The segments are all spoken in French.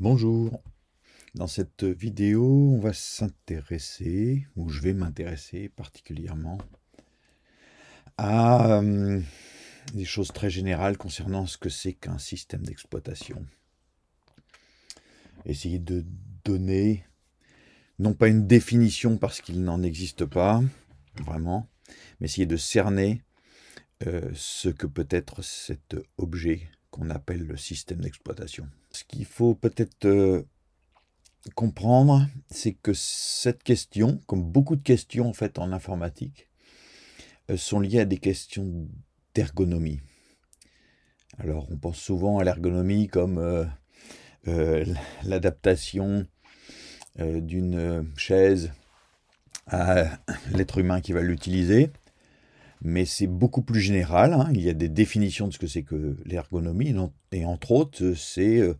Bonjour Dans cette vidéo, on va s'intéresser, ou je vais m'intéresser particulièrement, à euh, des choses très générales concernant ce que c'est qu'un système d'exploitation. Essayer de donner, non pas une définition parce qu'il n'en existe pas, vraiment, mais essayer de cerner euh, ce que peut être cet objet qu'on appelle le système d'exploitation. Ce qu'il faut peut-être euh, comprendre, c'est que cette question, comme beaucoup de questions en fait en informatique, euh, sont liées à des questions d'ergonomie. Alors on pense souvent à l'ergonomie comme euh, l'adaptation d'une chaise à l'être humain qui va l'utiliser mais c'est beaucoup plus général. Hein. Il y a des définitions de ce que c'est que l'ergonomie, et entre autres, c'est euh,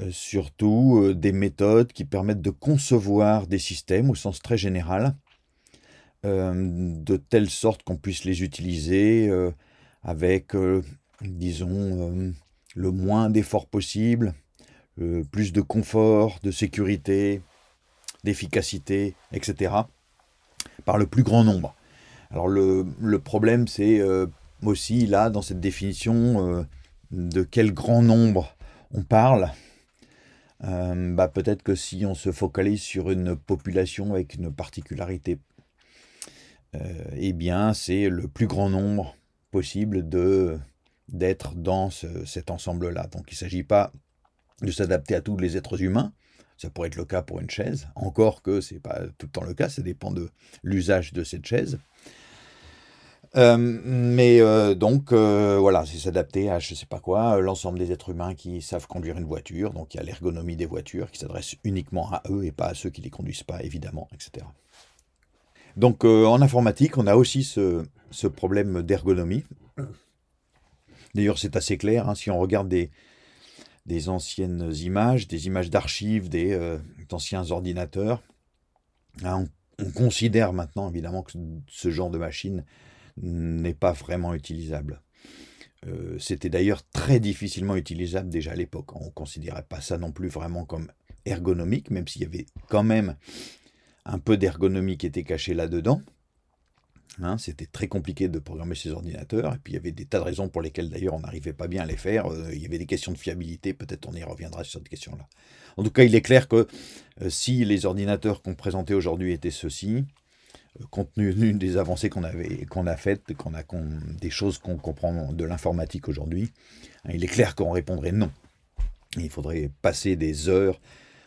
euh, surtout euh, des méthodes qui permettent de concevoir des systèmes au sens très général, de telle sorte qu'on puisse les utiliser avec, disons, le moins d'efforts possible, plus de confort, de sécurité, d'efficacité, etc., par le plus grand nombre. Alors le, problème, c'est euh, aussi là, dans cette définition, euh, de quel grand nombre on parle. Euh, bah, peut-être que si on se focalise sur une population avec une particularité, eh bien c'est le plus grand nombre possible d'être dans cet ensemble-là. Donc il ne s'agit pas de s'adapter à tous les êtres humains, ça pourrait être le cas pour une chaise, encore que ce n'est pas tout le temps le cas, ça dépend de l'usage de cette chaise. Euh, mais euh, donc, euh, voilà, c'est s'adapter à je sais pas quoi, l'ensemble des êtres humains qui savent conduire une voiture. Donc, il y a l'ergonomie des voitures qui s'adresse uniquement à eux et pas à ceux qui ne les conduisent pas, évidemment, etc. Donc, en informatique, on a aussi ce, problème d'ergonomie. D'ailleurs, c'est assez clair. Hein, si on regarde des, anciennes images, des images d'archives, des anciens ordinateurs, hein, on, on, considère maintenant, évidemment, que ce genre de machine n'est pas vraiment utilisable. Euh, c'était d'ailleurs très difficilement utilisable déjà à l'époque. On ne considérait pas ça non plus vraiment comme ergonomique, même s'il y avait quand même un peu d'ergonomie qui était cachée là-dedans. Hein, c'était très compliqué de programmer ces ordinateurs, et puis il y avait des tas de raisons pour lesquelles d'ailleurs on n'arrivait pas bien à les faire. Euh, il y avait des questions de fiabilité, peut-être on y reviendra sur cette question-là. En tout cas, il est clair que euh, si les ordinateurs qu'on présentait aujourd'hui étaient ceux-ci, euh, compte tenu des avancées qu'on avait, qu'on a faites, qu'on a, des choses qu'on comprend de l'informatique aujourd'hui, hein, il est clair qu'on répondrait non. Il faudrait passer des heures,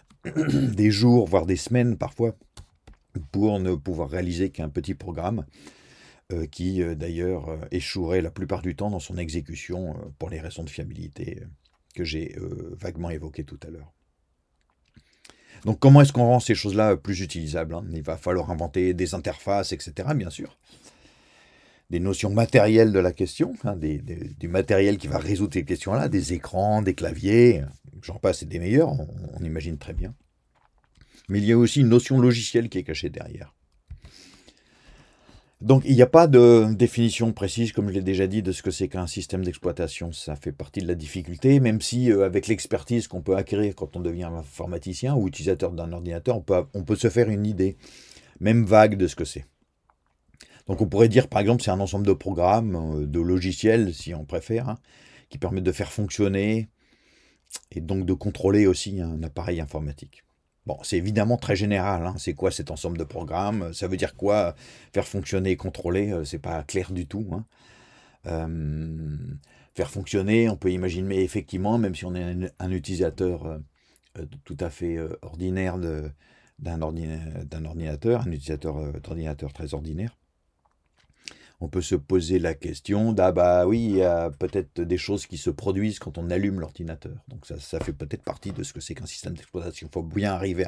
des jours, voire des semaines parfois, pour ne pouvoir réaliser qu'un petit programme euh, qui euh, d'ailleurs échouerait la plupart du temps dans son exécution pour les raisons de fiabilité que j'ai vaguement évoquées tout à l'heure. Donc comment est-ce qu'on rend ces choses-là plus utilisables hein Il va falloir inventer des interfaces, etc., bien sûr. Des notions matérielles de la question, hein, du matériel qui va résoudre ces questions-là, des écrans, des claviers, j'en passe c'est des meilleurs, on imagine très bien. Mais il y a aussi une notion logicielle qui est cachée derrière. Donc il n'y a pas de définition précise, comme je l'ai déjà dit, de ce que c'est qu'un système d'exploitation. Ça fait partie de la difficulté, même si euh, avec l'expertise qu'on peut acquérir quand on devient informaticien ou utilisateur d'un ordinateur, on peut, se faire une idée, même vague, de ce que c'est. Donc on pourrait dire par exemple c'est un ensemble de programmes, euh, de logiciels si on préfère, hein, qui permettent de faire fonctionner et donc de contrôler aussi un appareil informatique c'est évidemment très général. Hein. C'est quoi cet ensemble de programmes Ça veut dire quoi Faire fonctionner et contrôler, euh, c'est pas clair du tout. Hein. Euh, faire fonctionner, on peut imaginer effectivement, même si on est un, utilisateur euh, tout à fait ordinaire d'un ordinateur, un utilisateur d'ordinateur très ordinaire, on peut se poser la question ah bah oui, il y a peut-être des choses qui se produisent quand on allume l'ordinateur. Donc ça, fait peut-être partie de ce que c'est qu'un système d'exploitation. Il faut bien arriver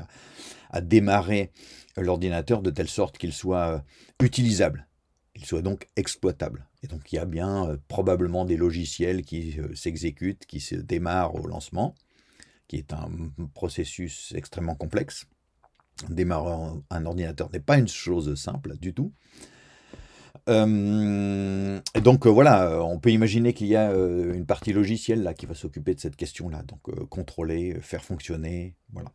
à, démarrer l'ordinateur de telle sorte qu'il soit euh, utilisable, qu'il soit donc exploitable. Et donc il y a bien euh, probablement des logiciels qui euh, s'exécutent, qui se démarrent au lancement, qui est un processus extrêmement complexe. Démarrer un ordinateur n'est pas une chose simple du tout. Euh, donc euh, voilà, euh, on peut imaginer qu'il y a une partie logicielle là qui va s'occuper de cette question-là, donc contrôler, faire fonctionner, voilà.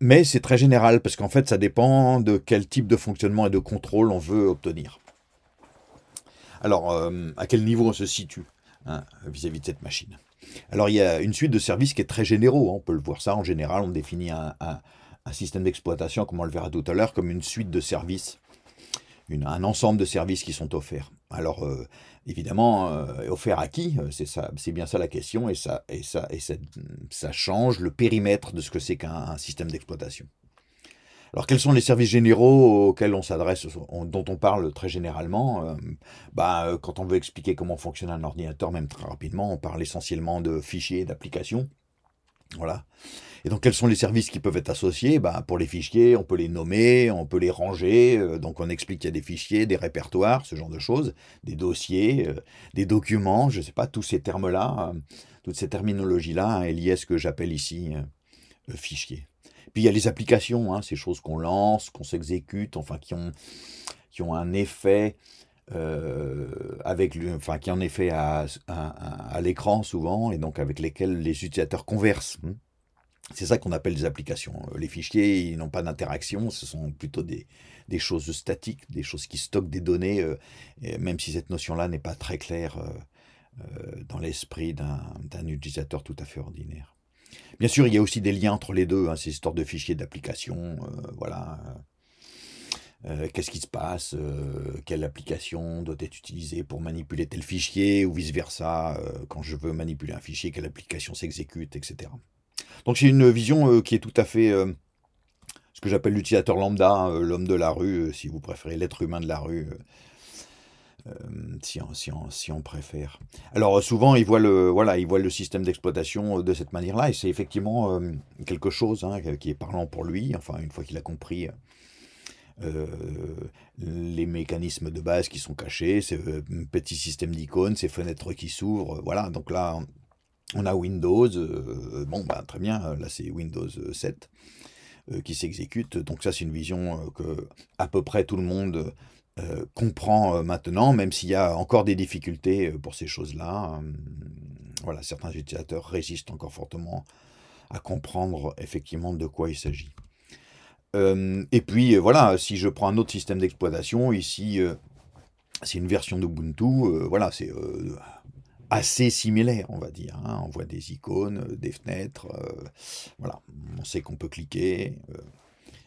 mais c'est très général parce qu'en fait ça dépend de quel type de fonctionnement et de contrôle on veut obtenir. Alors à quel niveau on se situe hein, vis-à-vis de cette machine Alors il y a une suite de services qui est très généraux, hein. on peut le voir ça en général, on définit un système d'exploitation, comme on le verra tout à l'heure, comme une suite de services un ensemble de services qui sont offerts. Alors, euh, évidemment, euh, offerts offert à qui euh, C'est bien ça la question, et, ça, et, ça, et ça, change le périmètre de ce que c'est qu'un système d'exploitation. Alors, quels sont les services généraux auxquels on s'adresse, dont on parle très généralement bah, Quand on veut expliquer comment fonctionne un ordinateur, même très rapidement, on parle essentiellement de fichiers, d'applications. Voilà. Et donc, quels sont les services qui peuvent être associés ben, Pour les fichiers, on peut les nommer, on peut les ranger. Euh, donc, on explique qu'il y a des fichiers, des répertoires, ce genre de choses, des dossiers, euh, des documents, je ne sais pas, tous ces termes-là, euh, toutes ces terminologies-là et lié à ce que j'appelle ici fichier. Puis, il y a les applications, hein, ces choses qu'on lance, qu'on s'exécute, enfin, qui ont, qui ont un effet avec lui, enfin qui en effet à, à, à l'écran souvent et donc avec lesquels les utilisateurs conversent. Hein. C'est ça qu'on appelle des applications. Euh, les fichiers, ils n'ont pas d'interaction, ce sont plutôt des, choses statiques, des choses qui stockent des données, euh, même si cette notion-là n'est pas très claire euh, dans l'esprit d'un utilisateur tout à fait ordinaire. Bien sûr, il y a aussi des liens entre les deux, hein, ces histoires de fichiers d'applications, voilà. qu'est-ce qui se passe, quelle application doit être utilisée pour manipuler tel fichier ou vice-versa, quand je veux manipuler un fichier, quelle application s'exécute, etc. Donc j'ai une vision euh, qui est tout à fait euh, ce que j'appelle l'utilisateur lambda, hein, euh, l'homme de la rue, si vous préférez, l'être humain de la rue. si, on, si, préfère. Alors souvent, il voit le, voilà, ils voit le système d'exploitation de cette manière-là, et c'est effectivement quelque chose hein, qui est parlant pour lui, enfin une fois qu'il a compris les mécanismes de base qui sont cachés, ces petits systèmes d'icônes, ces fenêtres qui s'ouvrent, voilà, donc là, on a Windows, euh, euh, bon, ben très bien, euh, là c'est Windows 7 qui s'exécute. Donc ça c'est une vision que à peu près tout le monde comprend maintenant, même s'il y a encore des difficultés pour ces choses-là. Hum, voilà, certains utilisateurs résistent encore fortement à comprendre effectivement de quoi il s'agit. Hum, et puis voilà, si je prends un autre système d'exploitation, ici c'est une version d'Ubuntu, voilà, c'est assez similaires, on va dire. Hein. On voit des icônes, euh, des fenêtres, euh, voilà. On sait qu'on peut cliquer euh,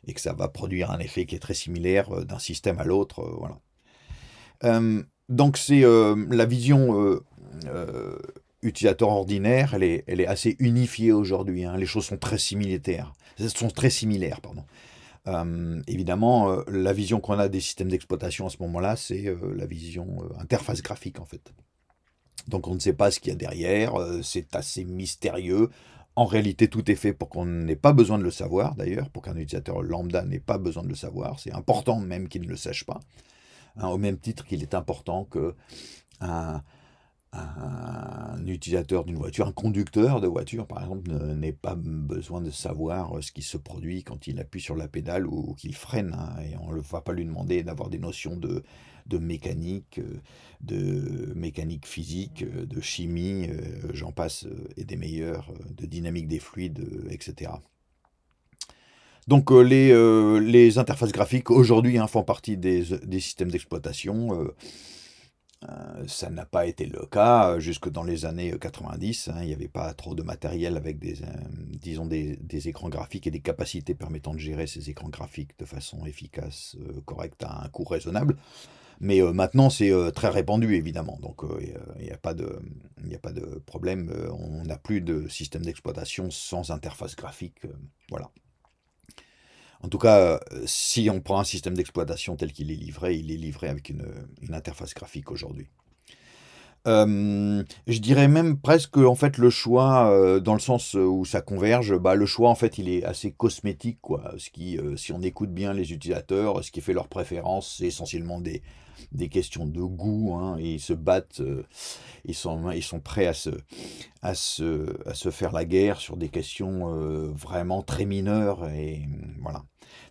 et que ça va produire un effet qui est très similaire d'un système à l'autre, voilà. donc c'est la vision utilisateur ordinaire, elle est, assez unifiée aujourd'hui. Hein. Les choses sont très similaires. Sont très similaires pardon. évidemment, la vision qu'on a des systèmes d'exploitation à ce moment-là, c'est la vision interface graphique en fait. Donc on ne sait pas ce qu'il y a derrière, euh, c'est assez mystérieux. En réalité, tout est fait pour qu'on n'ait pas besoin de le savoir, d'ailleurs, pour qu'un utilisateur lambda n'ait pas besoin de le savoir. C'est important même qu'il ne le sache pas. Hein, au même titre qu'il est important que un, utilisateur d'une voiture, un conducteur de voiture par exemple, n'ait pas besoin de savoir euh, ce qui se produit quand il appuie sur la pédale ou, qu'il freine. Hein, et on ne va pas lui demander d'avoir des notions de de mécanique, euh, de mécanique physique, euh, de chimie, euh, j'en passe, et des meilleurs, de dynamique des fluides, etc. Donc les, interfaces graphiques aujourd'hui hein, font partie des, systèmes d'exploitation. ça n'a pas été le cas jusque dans les années 90. Hein, il n'y avait pas trop de matériel avec des, disons des, écrans graphiques et des capacités permettant de gérer ces écrans graphiques de façon efficace, correcte, à un coût raisonnable. Mais euh, maintenant, c'est euh, très répandu, évidemment. Donc, euh, il n'y a, pas de, a pas de problème. on n'a plus de système d'exploitation sans interface graphique. voilà. En tout cas, si on prend un système d'exploitation tel qu'il est livré, il est livré avec une, interface graphique aujourd'hui. je dirais même presque en fait le choix dans le sens où ça converge bah, le choix en fait il est assez cosmétique quoi ce qui si on écoute bien les utilisateurs ce qui fait leur préférence c'est essentiellement des, des questions de goût, hein, ils se battent, euh, ils, sont, ils sont prêts à se, à se, à se faire la guerre sur des questions euh, vraiment très mineures. Et mm, voilà.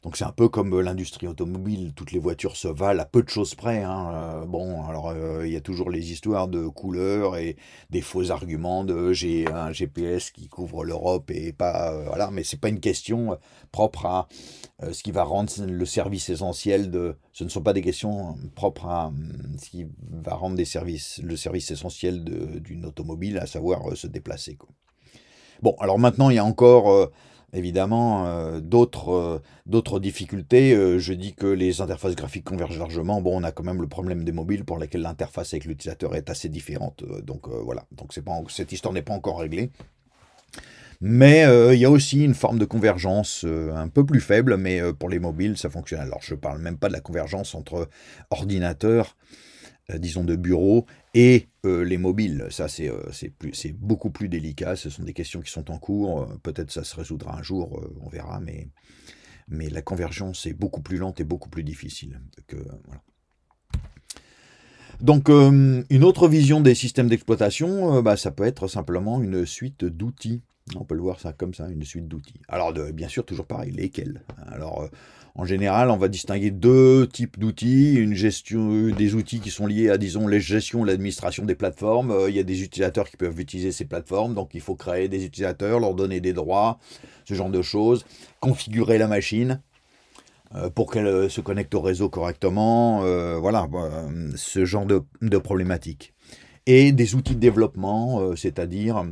Donc c'est un peu comme euh, l'industrie automobile, toutes les voitures se valent à peu de choses près. Hein. Euh, bon, alors il y a toujours les histoires de couleurs et des faux arguments de j'ai un GPS qui couvre l'Europe et pas voilà, mais c'est pas une question propre à ce qui va rendre le service essentiel de. Ce ne sont pas des questions propres à mm, ce qui va rendre des services, le service essentiel d'une automobile, à savoir se déplacer. Quoi. Bon, alors maintenant, il y a encore euh, évidemment euh, d'autres euh, d'autres difficultés. je dis que les interfaces graphiques convergent largement. Bon, on a quand même le problème des mobiles pour lesquels l'interface avec l'utilisateur est assez différente. donc voilà, donc pas, cette histoire n'est pas encore réglée. Mais il y a aussi une forme de convergence un peu plus faible, mais pour les mobiles, ça fonctionne. Alors je ne parle même pas de la convergence entre ordinateurs disons de bureau et euh, les mobiles, ça euh, c'est beaucoup plus délicat, ce sont des questions qui sont en cours, euh, peut-être ça se résoudra un jour, on verra, mais, la convergence est beaucoup plus lente et beaucoup plus difficile. Que, Donc une autre vision des systèmes d'exploitation, bah, ça peut être simplement une suite d'outils. On peut le voir ça comme ça, une suite d'outils. Alors bien sûr, toujours pareil, lesquels hein. Alors euh, en général, on va distinguer deux types d'outils. Une gestion, euh, des outils qui sont liés à, disons, les gestion, l'administration des plateformes. Euh, il y a des utilisateurs qui peuvent utiliser ces plateformes, donc il faut créer des utilisateurs, leur donner des droits, ce genre de choses, configurer la machine pour qu'elle se connecte au réseau correctement, voilà, ce genre de, de problématiques. Et des outils de développement, c'est-à-dire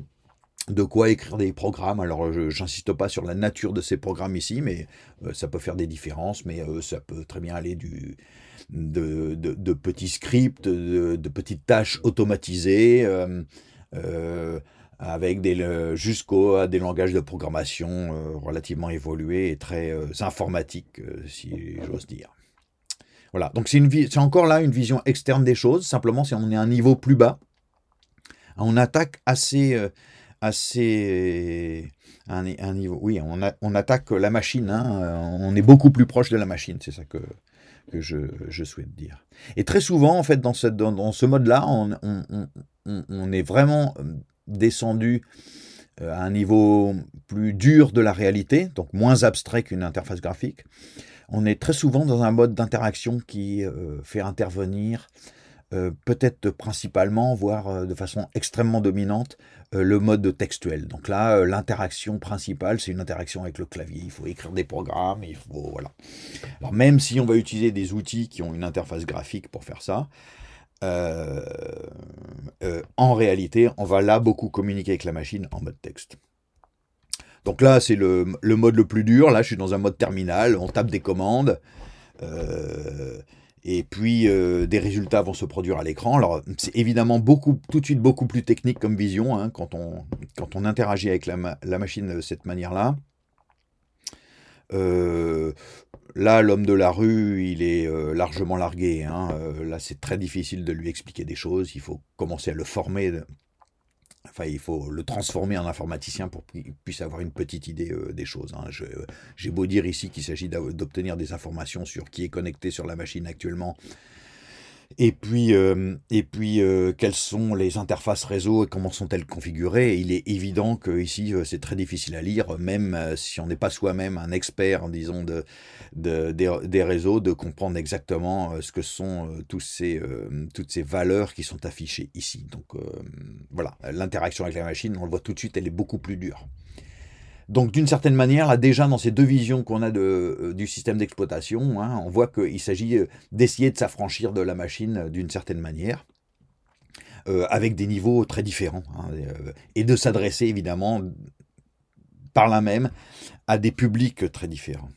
de quoi écrire des programmes. Alors, j'insiste pas sur la nature de ces programmes ici, mais euh, ça peut faire des différences, mais euh, ça peut très bien aller du, de, petits scripts, de, petites tâches automatisées, euh, avec des jusqu'à des langages de programmation relativement évolués et très informatiques, si j'ose dire. Voilà, donc c'est encore là une vision externe des choses, simplement si on est à un niveau plus bas, on attaque assez assez un, niveau. Oui, on, attaque la machine. Hein, on est beaucoup plus proche de la machine. C'est ça que, que je, souhaite dire. Et très souvent, en fait, dans, dans, ce mode-là, on, est vraiment euh, descendu euh, à un niveau plus dur de la réalité, donc moins abstrait qu'une interface graphique. On est très souvent dans un mode d'interaction qui euh, fait intervenir peut-être principalement, voire de façon extrêmement dominante, euh, le mode textuel. Donc là, euh, l'interaction principale, c'est une interaction avec le clavier. Il faut écrire des programmes, il faut... Voilà. Alors même si on va utiliser des outils qui ont une interface graphique pour faire ça, euh, en réalité, on va là beaucoup communiquer avec la machine en mode texte. Donc là, c'est le, mode le plus dur. Là, je suis dans un mode terminal. On tape des commandes et puis euh, des résultats vont se produire à l'écran. Alors c'est évidemment beaucoup, tout de suite beaucoup plus technique comme vision hein, quand, on, quand on interagit avec la, machine de cette manière-là. Euh, là, l'homme de la rue, il est euh, largement largué. Hein. là, c'est très difficile de lui expliquer des choses. Il faut commencer à le former Enfin, il faut le transformer en informaticien pour qu'il puisse avoir une petite idée euh, des choses. Hein. Euh, j'ai beau dire ici qu'il s'agit d'obtenir des informations sur qui est connecté sur la machine actuellement, et puis, euh, et puis euh, quelles sont les interfaces réseau et comment sont-elles configurées. Il est évident que ici euh, c'est très difficile à lire, même si on n'est pas soi-même un expert, disons, de, de des, réseaux, de comprendre exactement ce que sont ces, toutes ces valeurs qui sont affichées ici. Donc voilà, l'interaction avec la machine, on le voit tout de suite, elle est beaucoup plus dure. Donc d'une certaine manière, là déjà dans ces deux visions qu'on a euh, du système d'exploitation, hein, on voit qu'il s'agit euh, d'essayer de s'affranchir de la machine euh, d'une certaine manière. avec des niveaux très différents hein, et de s'adresser évidemment par là même à des publics très différents.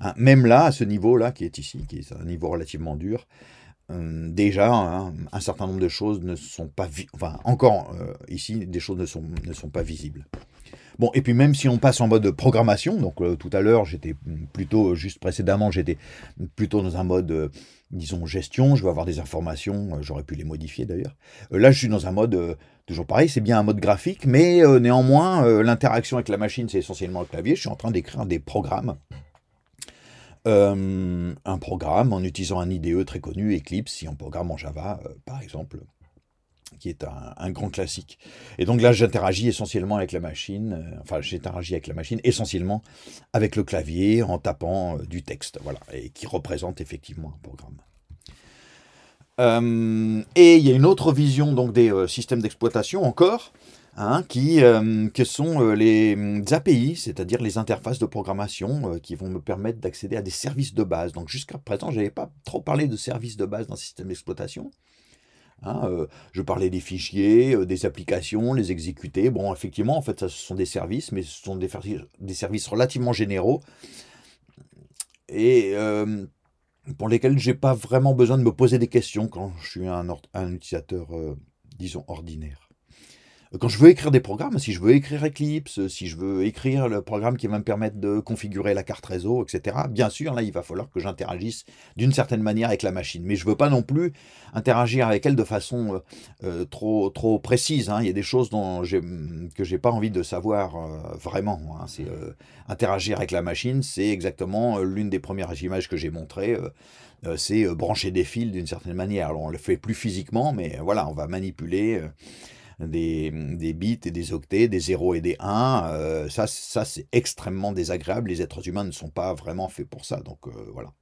Hein. même là, à ce niveau-là qui est ici, qui est un niveau relativement dur, déjà un certain nombre de choses ne sont pas, enfin encore ici, des choses ne sont pas visibles. Bon, et puis même si on passe en mode programmation, donc euh, tout à l'heure, j'étais plutôt, euh, juste précédemment, j'étais plutôt dans un mode, euh, disons, gestion, je vais avoir des informations, j'aurais pu les modifier d'ailleurs. là, je suis dans un mode, toujours pareil, c'est bien un mode graphique, mais néanmoins, l'interaction avec la machine, c'est essentiellement le clavier, je suis en train d'écrire des programmes. un programme en utilisant un IDE très connu, Eclipse, si on programme en Java, par exemple qui est un, grand classique. Et donc là, j'interagis essentiellement avec la machine, euh, enfin j'interagis avec la machine essentiellement avec le clavier en tapant euh, du texte, voilà, et qui représente effectivement un programme. Euh, et il y a une autre vision donc des systèmes d'exploitation encore, hein, qui, que sont les mm, API, c'est-à-dire les interfaces de programmation qui vont me permettre d'accéder à des services de base. Donc jusqu'à présent, je n'avais pas trop parlé de services de base dans le système d'exploitation. Hein, euh, je parlais des fichiers, euh, des applications, les exécuter. Bon, effectivement, en fait, ce sont des services, mais ce sont des, services relativement généraux et euh, pour lesquels j'ai pas vraiment besoin de me poser des questions quand je suis un utilisateur, disons, ordinaire. Quand je veux écrire des programmes, si je veux écrire Eclipse, si je veux écrire le programme qui va me permettre de configurer la carte réseau, etc., bien sûr, là, il va falloir que j'interagisse d'une certaine manière avec la machine. Mais je ne veux pas non plus interagir avec elle de façon euh, euh, trop, trop précise. Hein. Il y a des choses dont que j'ai pas envie de savoir euh, vraiment. Hein. interagir avec la machine, c'est exactement l'une des premières images que j'ai montrées. c'est brancher des fils d'une certaine manière. Alors on le fait plus physiquement, mais voilà, on va manipuler des, bits et des octets, des 0 et des 1. Euh, ça, ça c'est extrêmement désagréable. Les êtres humains ne sont pas vraiment faits pour ça. Donc euh, voilà.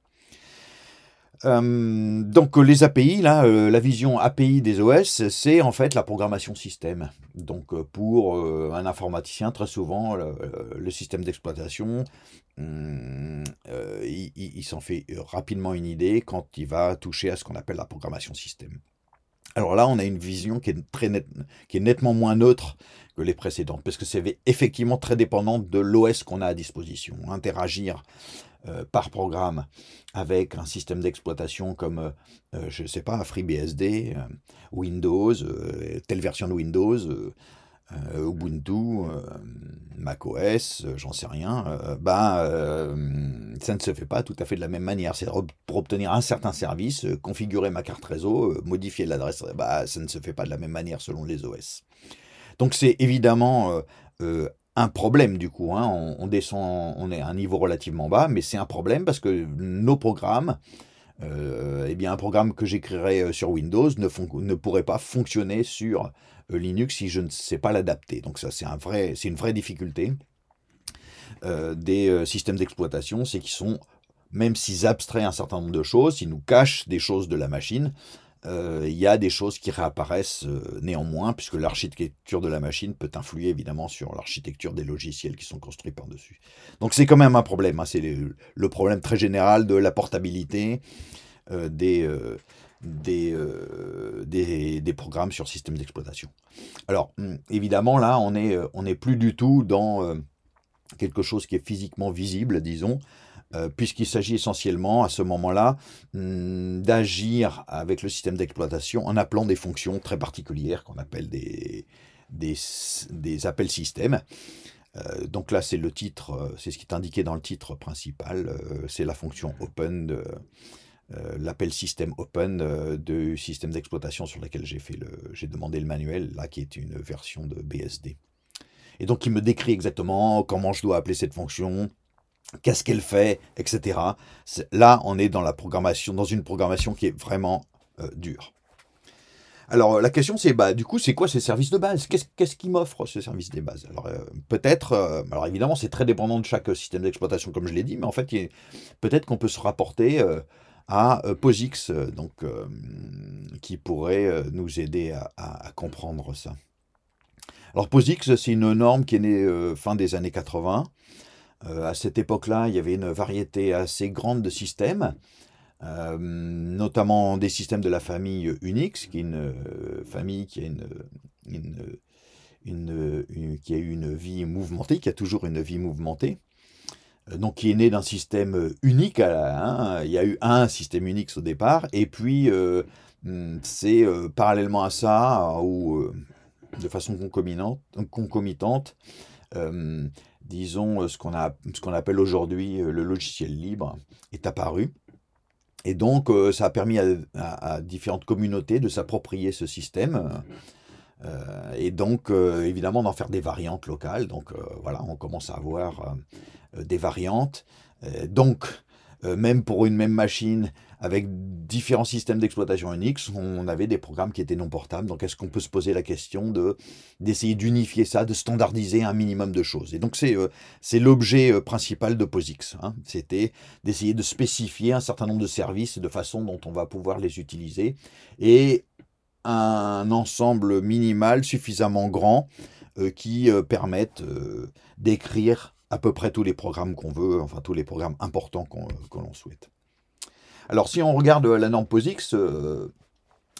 donc euh, les API, là, la vision API des OS, c'est en fait la programmation système. Donc pour un informaticien, très souvent, le, système d'exploitation, hmm, il s'en fait rapidement une idée quand il va toucher à ce qu'on appelle la programmation système. Alors là, on a une vision qui est, très qui est nettement moins neutre que les précédentes, parce que c'est effectivement très dépendant de l'OS qu'on a à disposition. Interagir euh, par programme avec un système d'exploitation comme, euh, euh, je ne sais pas, FreeBSD, Windows, telle version de Windows, euh, Ubuntu, Ubuntu, euh, macOS, euh, j'en sais rien, bah, ça ne se fait pas tout à fait de la même manière. C'est pour obtenir un certain service, configurer ma carte réseau, modifier l'adresse, bah, ça ne se fait pas de la même manière selon les OS. Donc c'est évidemment un problème du coup. Hein. On, descend, on est à un niveau relativement bas, mais c'est un problème parce que nos programmes euh, eh bien, un programme que j'écrirais euh, sur Windows ne, pourrait pas fonctionner sur euh, Linux si je ne sais pas l'adapter. Donc ça, c'est un vrai, une vraie difficulté des systèmes d'exploitation, c'est qu'ils sont, même s'ils abstraient un certain nombre de choses, ils nous cachent des choses de la machine, euh, il y a des choses qui réapparaissent euh, néanmoins, puisque l'architecture de la machine peut influer évidemment sur l'architecture des logiciels qui sont construits par-dessus. Donc c'est quand même un problème, hein. c'est le, problème très général de la portabilité euh, des... Des, programmes sur système d'exploitation. Alors, hum, évidemment, là, on n'est on est plus du tout dans quelque chose qui est physiquement visible, disons. Euh, puisqu'il s'agit essentiellement à ce moment-là hmm, d'agir avec le système d'exploitation en appelant des fonctions très particulières qu'on appelle des, appels système. Euh, donc là, c'est le titre, euh, c'est ce qui est indiqué dans le titre principal, c'est la fonction open l'appel système open du système d'exploitation sur lequel j'ai j'ai demandé le manuel, là qui est une version de BSD. Et donc il me décrit exactement comment je dois appeler cette fonction, qu'est-ce qu'elle fait, etc. Là, on est dans, la programmation, dans une programmation qui est vraiment euh, dure. Alors la question c'est bah, du coup c'est quoi ces services de base Qu'est-ce qu'ils m'offrent ces services de base Alors euh, peut-être, euh, alors évidemment c'est très dépendant de chaque système d'exploitation comme je l'ai dit, mais en fait peut-être qu'on peut se rapporter à POSIX, donc, qui pourrait nous aider à, à, comprendre ça. Alors POSIX c'est une norme qui est née fin des années 80. Euh, à cette époque-là, il y avait une variété assez grande de systèmes, euh, notamment des systèmes de la famille Unix, qui est une euh, famille qui a une, une qui a eu une vie mouvementée, qui a toujours une vie mouvementée, donc qui est né d'un système unique. Hein, il y a eu un système Unix au départ, et puis c'est parallèlement à ça, ou de façon concomitante, concomitante disons, euh, ce qu'on qu'on appelle aujourd'hui euh, le logiciel libre, est apparu. Et donc, euh, ça a permis à, différentes communautés de s'approprier ce système. et donc, évidemment, d'en faire des variantes locales. Donc, voilà, on commence à avoir des variantes. donc, même pour une même machine, avec différents systèmes d'exploitation Unix, on avait des programmes qui étaient non portables. Donc, est-ce qu'on peut se poser la question de d'essayer d'unifier ça, de standardiser un minimum de choses Et donc, c'est euh, l'objet euh, principal de POSIX. Hein. C'était d'essayer de spécifier un certain nombre de services de façon dont on va pouvoir les utiliser et un ensemble minimal suffisamment grand euh, qui permette d'écrire à peu près tous les programmes qu'on veut, enfin tous les programmes importants que l'on souhaite. Alors si on regarde euh, la norme POSIX, euh,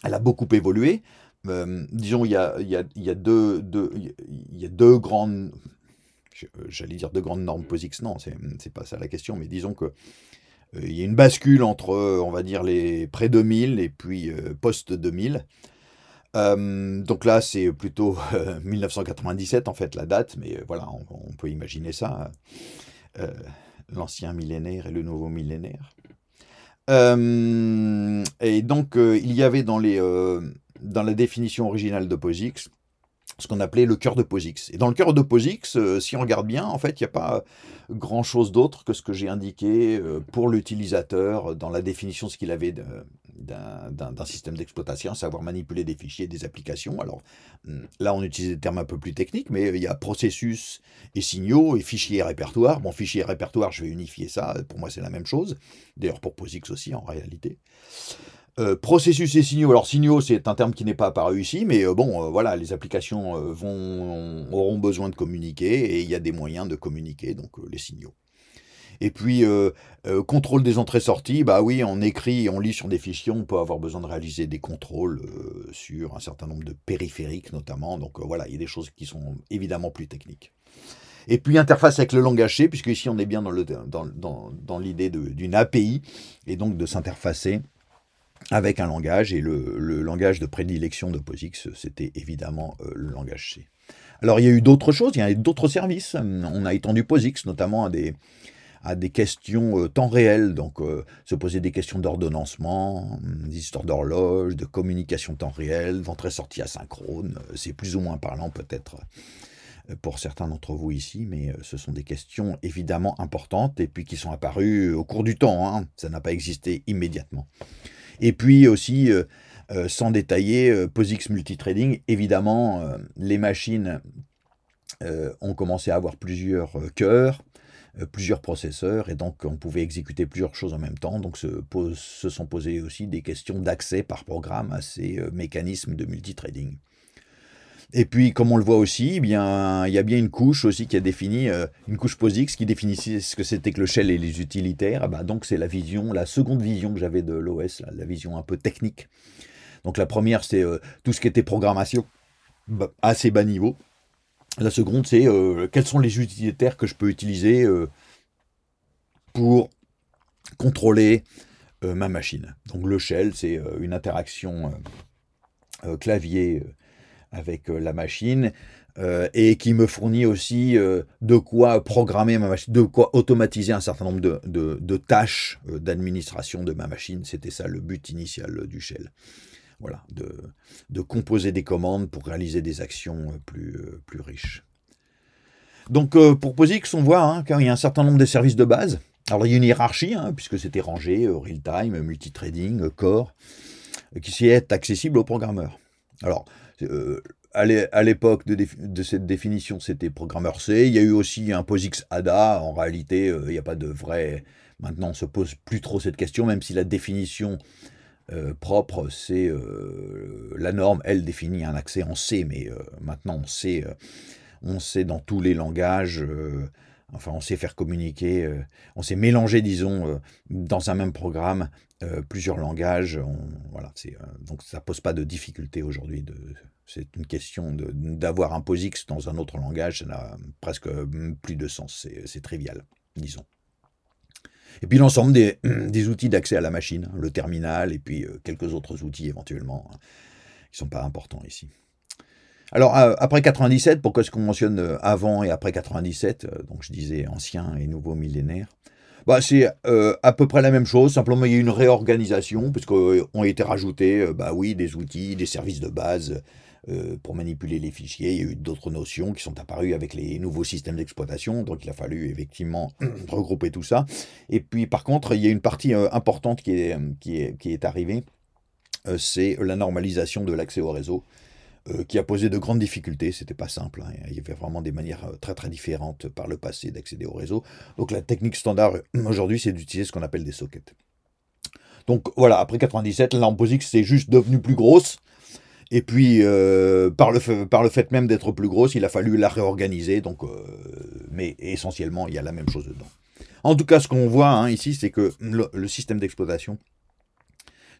elle a beaucoup évolué. disons, il y a, deux, grandes... J'allais dire deux grandes normes POSIX, non, c'est pas ça la question, mais disons que euh, il y a une bascule entre, on va dire, les pré-2000 et puis post-2000. donc là, c'est plutôt 1997 en fait la date, mais voilà, on, peut imaginer ça, l'ancien millénaire et le nouveau millénaire. Euh, et donc, euh, il y avait dans, les, euh, dans la définition originale de POSIX ce qu'on appelait le cœur de POSIX. Et dans le cœur de POSIX, euh, si on regarde bien, en fait, il n'y a pas euh, grand-chose d'autre que ce que j'ai indiqué euh, pour l'utilisateur dans la définition de ce qu'il avait d'un système d'exploitation, savoir manipuler des fichiers, des applications. Alors hmm, là, on utilise des termes un peu plus techniques, mais il y a processus et signaux et fichiers et répertoires. Bon, fichiers et répertoires, je vais unifier ça, pour moi c'est la même chose. D'ailleurs pour POSIX aussi en réalité. Euh, processus et signaux. Alors signaux, c'est un terme qui n'est pas apparu ici, mais euh, bon, euh, voilà, les applications vont, auront besoin de communiquer et il y a des moyens de communiquer, donc les signaux. Et puis, contrôle des entrées-sorties, bah oui, on écrit, on lit sur des fichiers, on peut avoir besoin de réaliser des contrôles sur un certain nombre de périphériques notamment, donc voilà, il y a des choses qui sont évidemment plus techniques. Et puis interface avec le langage C, puisque ici on est bien dans l'idée dans, dans, d'une API, et donc de s'interfacer avec un langage, et le, langage de prédilection de POSIX, c'était évidemment euh, le langage C. Alors il y a eu d'autres choses, il y a eu d'autres services. On a étendu POSIX notamment à des, à des questions euh, temps réel, donc euh, se poser des questions d'ordonnancement, hum, des histoires d'horloge, de communication temps réel, d'entrée-sortie asynchrone, c'est plus ou moins parlant peut-être pour certains d'entre vous ici, mais ce sont des questions évidemment importantes et puis qui sont apparues au cours du temps, hein. ça n'a pas existé immédiatement. Et puis aussi, euh, euh, sans détailler, euh, POSIX Multitrading, évidemment, les machines ont commencé à avoir plusieurs cœurs plusieurs processeurs et donc on pouvait exécuter plusieurs choses en même temps. Donc se, sont posées aussi des questions d'accès par programme à ces mécanismes de multitrading. Et puis, comme on le voit aussi, eh bien, il y a bien une couche aussi qui a défini, euh, une couche POSIX qui définissait ce que c'était que le shell et les utilitaires. Ah bah, donc, c'est la vision, la seconde vision que j'avais de l'OS, la vision un peu technique. Donc, la première, c'est euh, tout ce qui était programmation, bah, à assez bas niveau. La seconde, c'est euh, quels sont les utilitaires que je peux utiliser pour contrôler ma machine. Donc, le shell, c'est une interaction clavier avec euh, la machine euh, et qui me fournit aussi euh, de quoi programmer ma machine, de quoi automatiser un certain nombre de, tâches d'administration de ma machine. C'était ça le but initial du shell. Voilà, de, composer des commandes pour réaliser des actions plus, plus riches. Donc pour POSIX, on voit hein, qu'il y a un certain nombre de services de base. Alors il y a une hiérarchie, hein, puisque c'était rangé, real-time, multitrading, core, qui s'y est accessible aux programmeurs. Alors, euh, à l'époque de, cette définition, c'était programmeur C. Il y a eu aussi un POSIX ADA. En réalité, euh, il n'y a pas de vrai. Maintenant, on se pose plus trop cette question, même si la définition euh, propre, c'est la norme. Elle définit un accès en C, mais maintenant, on sait, on sait dans tous les langages. Enfin, on sait faire communiquer, on sait mélanger, disons, dans un même programme, euh, plusieurs langages. Euh, donc ça pose pas de difficulté aujourd'hui. c'est une question d'avoir un POSIX dans un autre langage, ça n'a presque mm, plus de sens. C'est, trivial, disons. Et puis l'ensemble des, outils d'accès à la machine, hein, le terminal et puis euh, quelques autres outils éventuellement, hein, qui ne sont pas importants ici. Alors après 97, pourquoi est-ce qu'on mentionne avant et après 97 Donc je disais ancien et nouveau millénaire. Bah, c'est euh, à peu près la même chose, simplement il y a eu une réorganisation, puisqu'ont euh, ont été rajoutés euh, bah, oui, des outils, des services de base pour manipuler les fichiers. Il y a eu d'autres notions qui sont apparues avec les nouveaux systèmes d'exploitation, donc il a fallu effectivement regrouper tout ça. Et puis par contre, il y a une partie importante qui qui est, qui est arrivée, c'est la normalisation de l'accès au réseau. Euh, qui a posé de grandes difficultés. C'était pas simple. Hein. Il y avait vraiment des manières euh, très très différentes par le passé d'accéder au réseau. Donc la technique standard euh, aujourd'hui, c'est d'utiliser ce qu'on appelle des sockets. Donc voilà, après 97, la lampe c'est juste devenu plus grosse. Et puis, par, le fait, même d'être plus grosse, il a fallu la réorganiser. Donc, mais essentiellement, il y a la même chose dedans. En tout cas, ce qu'on voit hein, ici, c'est que le système d'exploitation,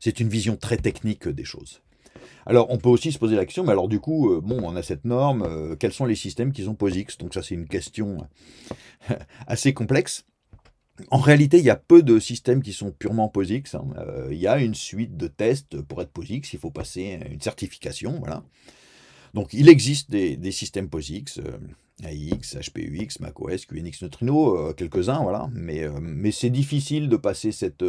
c'est une vision très technique des choses. Alors, on peut aussi se poser la question, mais alors du coup, euh, bon, on a cette norme, euh, quels sont les systèmes qui sont POSIX Donc ça, c'est une question euh, assez complexe. En réalité, il y a peu de systèmes qui sont purement POSIX. Hein. il y a une suite de tests. Pour être POSIX, il faut passer une certification. Voilà. Donc, il existe des, systèmes POSIX, AIX, HPUX, macOS, QNX Neutrino, quelques-uns, voilà. Mais, mais c'est difficile de passer cette,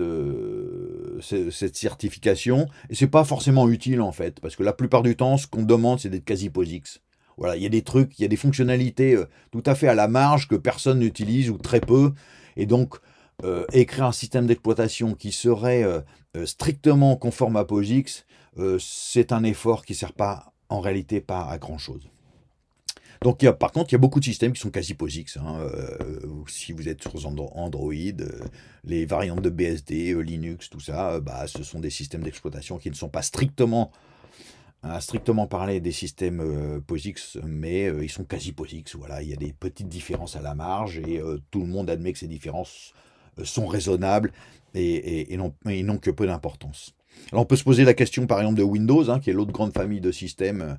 euh, cette, certification. Et n'est pas forcément utile en fait, parce que la plupart du temps, ce qu'on demande, c'est d'être quasi POSIX. Voilà, il y a des trucs, il y a des fonctionnalités euh, tout à fait à la marge que personne n'utilise ou très peu. Et donc, euh, écrire un système d'exploitation qui serait strictement conforme à POSIX, c'est un effort qui ne sert pas en réalité pas à grand-chose. Donc, par contre, il y a beaucoup de systèmes qui sont quasi POSIX. Hein, euh, si vous êtes sur Android, euh, les variantes de BSD, euh, Linux, tout ça, bah, ce sont des systèmes d'exploitation qui ne sont pas strictement, à hein, strictement parler des systèmes POSIX, mais ils sont quasi POSIX. Voilà. Il y a des petites différences à la marge et tout le monde admet que ces différences sont raisonnables et, n'ont que peu d'importance. Alors on peut se poser la question par exemple de Windows, hein, qui est l'autre grande famille de systèmes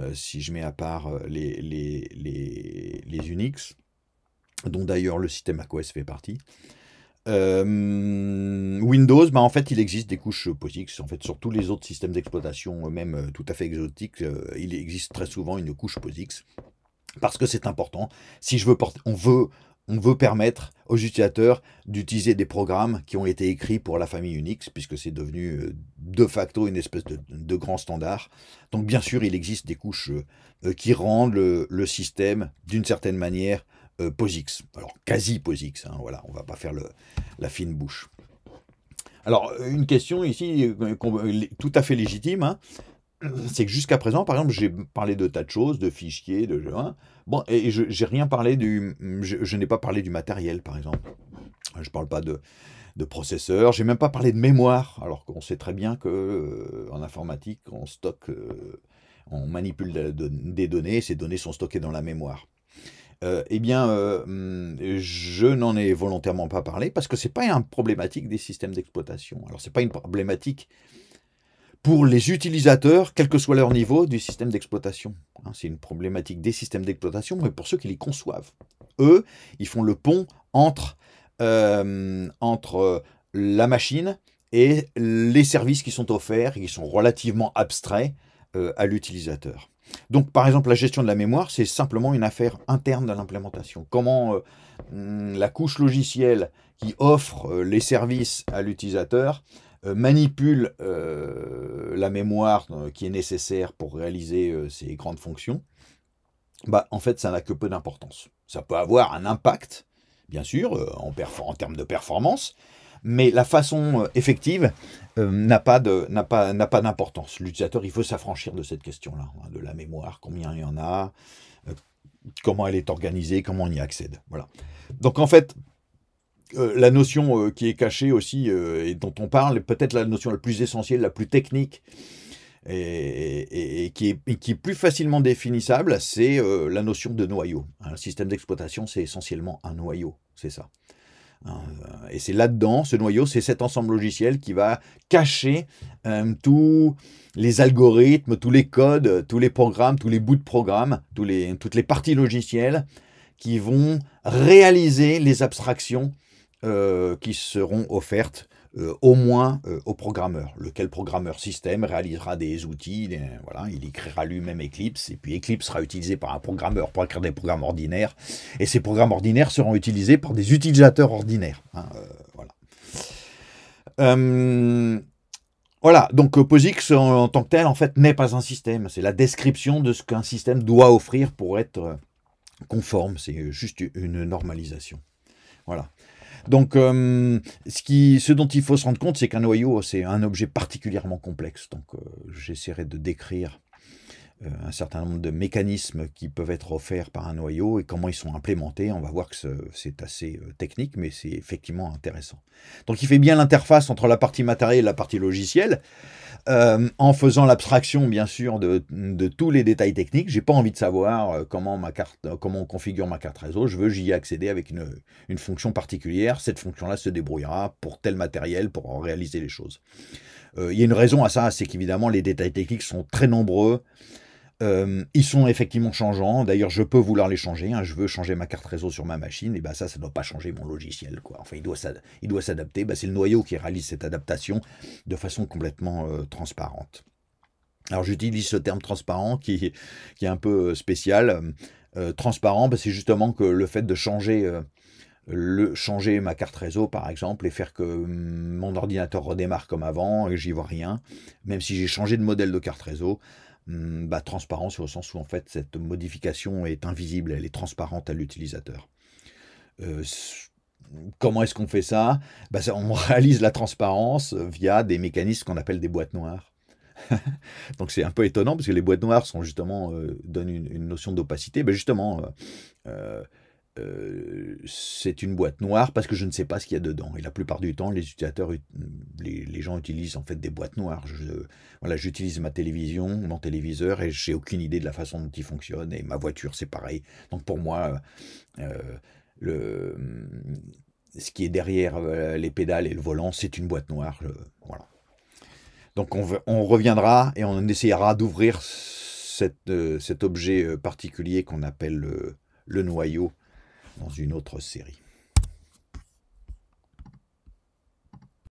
euh, si je mets à part euh, les, les, Unix, dont d'ailleurs le système macOS fait partie. Euh, Windows, bah en fait, il existe des couches POSIX. En fait, sur tous les autres systèmes d'exploitation, même tout à fait exotiques, il existe très souvent une couche POSIX. Parce que c'est important. Si je veux porter, on veut on veut permettre aux utilisateurs d'utiliser des programmes qui ont été écrits pour la famille Unix, puisque c'est devenu euh, de facto une espèce de, grand standard. Donc bien sûr, il existe des couches euh, qui rendent le, système d'une certaine manière euh, POSIX. Alors quasi POSIX, hein, voilà, on va pas faire la fine bouche. Alors une question ici tout à fait légitime, hein. c'est que jusqu'à présent, par exemple, j'ai parlé de tas de choses, de fichiers, de... Bon, et je n'ai rien parlé du. Je, n'ai pas parlé du matériel, par exemple. Je ne parle pas de, de Je n'ai même pas parlé de mémoire, alors qu'on sait très bien qu'en euh, informatique, on stocke, euh, on manipule des données, ces données sont stockées dans la mémoire. Euh, eh bien, hmm, je n'en ai volontairement pas parlé parce que ce n'est pas une problématique des systèmes d'exploitation. Alors, ce n'est pas une problématique pour les utilisateurs, quel que soit leur niveau du système d'exploitation. Hein, c'est une problématique des systèmes d'exploitation, mais pour ceux qui les conçoivent. Eux, ils font le pont entre, euh, entre euh, la machine et les services qui sont offerts, qui sont relativement abstraits euh, à l'utilisateur. Donc, par exemple, la gestion de la mémoire, c'est simplement une affaire interne de l'implémentation. Comment hmm, la couche logicielle qui offre les services à l'utilisateur euh, manipule euh, la mémoire euh, qui est nécessaire pour réaliser ces grandes fonctions, bah, en fait, ça n'a que peu d'importance. Ça peut avoir un impact, bien sûr, en, termes de performance, mais la façon effective n'a pas d'importance. L'utilisateur, il faut s'affranchir de cette question-là, hein, de la mémoire, combien il y en a, comment elle est organisée, comment on y accède. Voilà. Donc en fait, euh, la notion euh, qui est cachée aussi euh, et dont on parle, peut-être la notion la plus essentielle, la plus technique et, qui, est, plus facilement définissable, c'est la notion de noyau. Un système d'exploitation, c'est essentiellement un noyau, c'est ça. Hein, et c'est là-dedans, ce noyau, c'est cet ensemble logiciel qui va cacher tous les algorithmes, tous les codes, tous les programmes, tous les bouts de programme, toutes les parties logicielles qui vont réaliser les abstractions euh, qui seront offertes euh, au moins aux euh, au programmeur, lequel programmeur système réalisera des outils, voilà, il écrira lui-même Eclipse, et puis Eclipse sera utilisé par un programmeur pour écrire des programmes ordinaires, et ces programmes ordinaires seront utilisés par des utilisateurs ordinaires. Hein, voilà. donc POSIX en, en, tant que tel, en fait, n'est pas un système. C'est la description de ce qu'un système doit offrir pour être conforme. C'est juste une normalisation. Voilà. Donc, euh, ce, dont il faut se rendre compte, c'est qu'un noyau, c'est un objet particulièrement complexe. Donc, euh, j'essaierai de décrire euh, un certain nombre de mécanismes qui peuvent être offerts par un noyau et comment ils sont implémentés. On va voir que c'est assez euh, technique, mais c'est effectivement intéressant. Donc il fait bien l'interface entre la partie matérielle et la partie logicielle, euh, en faisant l'abstraction bien sûr de, tous les détails techniques. J'ai pas envie de savoir comment, ma carte, comment on configure ma carte réseau, je veux j'y accéder avec une, une fonction particulière. Cette fonction-là se débrouillera pour tel matériel, pour réaliser les choses. Il y a une raison à ça, c'est qu'évidemment les détails techniques sont très nombreux. Euh, ils sont effectivement changeants. D'ailleurs, je peux vouloir les changer. Hein. Je veux changer ma carte réseau sur ma machine. Et ben ça, ça ne doit pas changer mon logiciel. Quoi. Enfin, il doit s'adapter. Bah, c'est le noyau qui réalise cette adaptation de façon complètement euh, transparente. Alors, j'utilise ce terme transparent qui, est un peu euh, spécial. transparent, bah, c'est justement que le fait de changer le, changer ma carte réseau par exemple et faire que mm, mon ordinateur redémarre comme avant et j'y vois rien, même si j'ai changé de modèle de carte réseau, Mmh, bah, transparent sur sens où en fait cette modification est invisible, elle est transparente à l'utilisateur. Euh, comment est-ce qu'on fait ça bah, On réalise la transparence via des mécanismes qu'on appelle des boîtes noires. Donc c'est un peu étonnant parce que les boîtes noires sont justement euh, donnent une, notion d'opacité. mais bah, justement, euh, euh, c'est une boîte noire parce que je ne sais pas ce qu'il y a dedans. Et la plupart du temps, les utilisateurs, les, gens utilisent en fait des boîtes noires. voilà, j'utilise ma télévision, mon téléviseur, et j'ai aucune idée de la façon dont il fonctionne. Et ma voiture, c'est pareil. Donc pour moi, euh, ce qui est derrière euh, les pédales et le volant, c'est une boîte noire. voilà. Donc on, reviendra et on essayera d'ouvrir cet, objet particulier qu'on appelle le noyau dans une autre série.